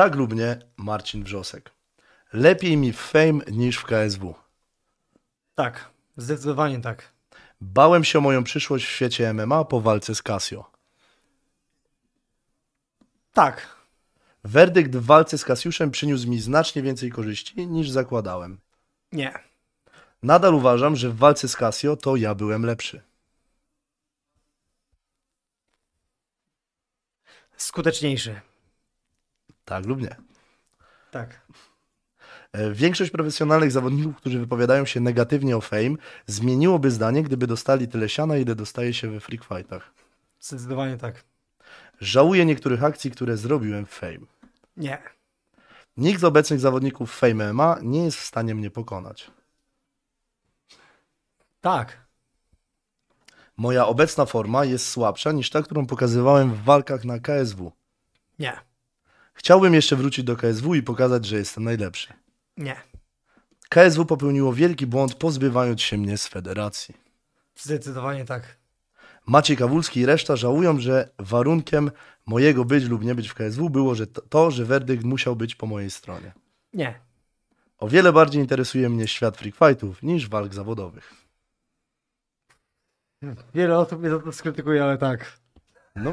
Tak lub nie, Marcin Wrzosek. Lepiej mi w Fame niż w KSW. Tak, zdecydowanie tak. Bałem się o moją przyszłość w świecie MMA po walce z Casio. Tak. Werdykt w walce z Kasiuszem przyniósł mi znacznie więcej korzyści niż zakładałem. Nie. Nadal uważam, że w walce z Casio to ja byłem lepszy. Skuteczniejszy. Tak lub nie. Tak. E, większość profesjonalnych zawodników, którzy wypowiadają się negatywnie o fame, zmieniłoby zdanie, gdyby dostali tyle siana, ile dostaje się we freak fightach. Zdecydowanie tak. Żałuję niektórych akcji, które zrobiłem w fame. Nie. Nikt z obecnych zawodników Fame MMA nie jest w stanie mnie pokonać. Tak. Moja obecna forma jest słabsza niż ta, którą pokazywałem w walkach na KSW. Nie. Chciałbym jeszcze wrócić do KSW i pokazać, że jestem najlepszy. Nie. KSW popełniło wielki błąd, pozbywając się mnie z federacji. Zdecydowanie tak. Maciej Kawulski i reszta żałują, że warunkiem mojego być lub nie być w KSW było że to, że werdykt musiał być po mojej stronie. Nie. O wiele bardziej interesuje mnie świat free fightów niż walk zawodowych. Wiele osób mnie za to skrytykuje, ale tak. No